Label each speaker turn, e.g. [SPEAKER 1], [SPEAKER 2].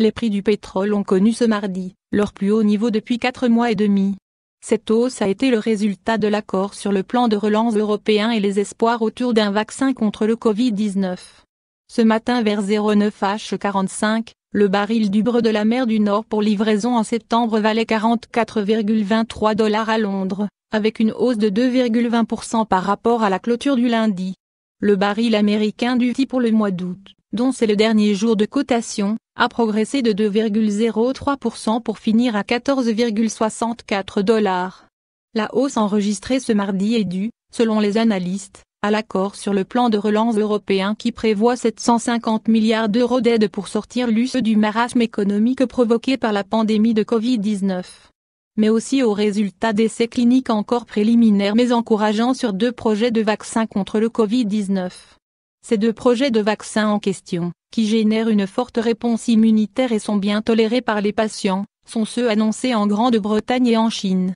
[SPEAKER 1] Les prix du pétrole ont connu ce mardi leur plus haut niveau depuis quatre mois et demi. Cette hausse a été le résultat de l'accord sur le plan de relance européen et les espoirs autour d'un vaccin contre le Covid-19. Ce matin vers 09h45, le baril du bre de la mer du Nord pour livraison en septembre valait 44,23 dollars à Londres, avec une hausse de 2,20% par rapport à la clôture du lundi. Le baril américain du pour le mois d'août, dont c'est le dernier jour de cotation, a progressé de 2,03% pour finir à 14,64 dollars. La hausse enregistrée ce mardi est due, selon les analystes, à l'accord sur le plan de relance européen qui prévoit 750 milliards d'euros d'aide pour sortir l'USE du marasme économique provoqué par la pandémie de Covid-19 mais aussi aux résultats d'essais cliniques encore préliminaires mais encourageants sur deux projets de vaccins contre le Covid-19. Ces deux projets de vaccins en question, qui génèrent une forte réponse immunitaire et sont bien tolérés par les patients, sont ceux annoncés en Grande-Bretagne et en Chine.